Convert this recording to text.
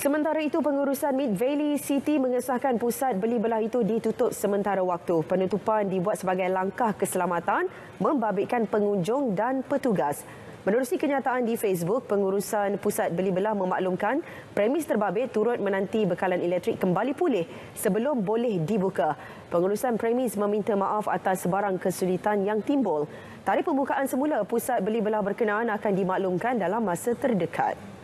Sementara itu, pengurusan Mid Valley City mengesahkan pusat beli belah itu ditutup sementara waktu. Penutupan dibuat sebagai langkah keselamatan membabitkan pengunjung dan petugas. Menerusi kenyataan di Facebook, pengurusan pusat beli belah memaklumkan premis terbabit turut menanti bekalan elektrik kembali pulih sebelum boleh dibuka. Pengurusan premis meminta maaf atas sebarang kesulitan yang timbul. Tarikh pembukaan semula pusat beli belah berkenaan akan dimaklumkan dalam masa terdekat.